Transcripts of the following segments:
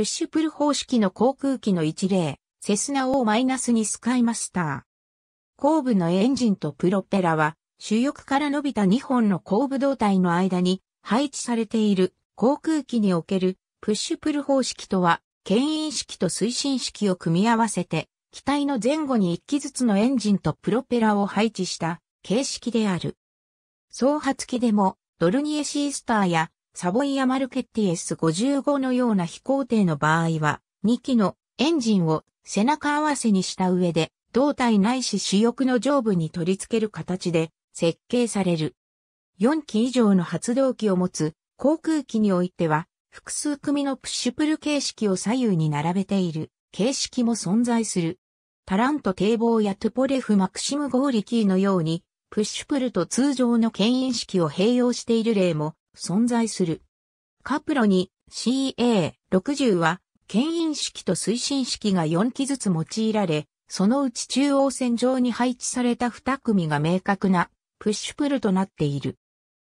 プッシュプル方式の航空機の一例、セスナ O-2 スカイマスター。後部のエンジンとプロペラは、主翼から伸びた2本の後部胴体の間に配置されている航空機におけるプッシュプル方式とは、牽引式と推進式を組み合わせて、機体の前後に1機ずつのエンジンとプロペラを配置した形式である。双発機でもドルニエシースターやサボイア・マルケッティ S55 のような飛行艇の場合は、2機のエンジンを背中合わせにした上で、胴体ないし主翼の上部に取り付ける形で設計される。4機以上の発動機を持つ航空機においては、複数組のプッシュプル形式を左右に並べている形式も存在する。タラント堤防やトゥポレフ・マクシム・ゴーリキーのように、プッシュプルと通常の牽引式を併用している例も存在する。カプロに CA60 は牽引式と推進式が4機ずつ用いられ、そのうち中央線上に配置された2組が明確なプッシュプルとなっている。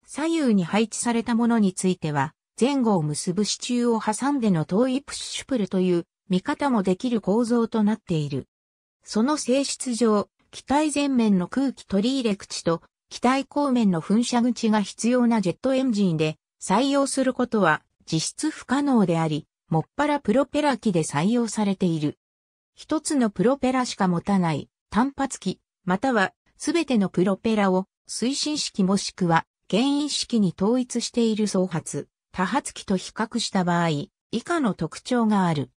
左右に配置されたものについては、前後を結ぶ支柱を挟んでの遠いプッシュプルという見方もできる構造となっている。その性質上、機体前面の空気取り入れ口と機体後面の噴射口が必要なジェットエンジンで採用することは実質不可能であり、もっぱらプロペラ機で採用されている。一つのプロペラしか持たない単発機、またはすべてのプロペラを推進式もしくは原因式に統一している総発、多発機と比較した場合、以下の特徴がある。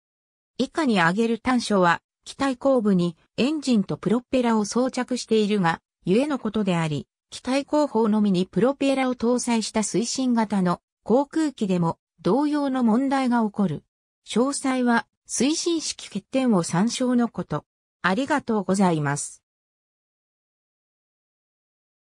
以下に挙げる短所は、機体後部にエンジンとプロペラを装着しているが、ゆえのことであり、機体後方のみにプロペラを搭載した推進型の航空機でも同様の問題が起こる。詳細は推進式欠点を参照のこと。ありがとうございます。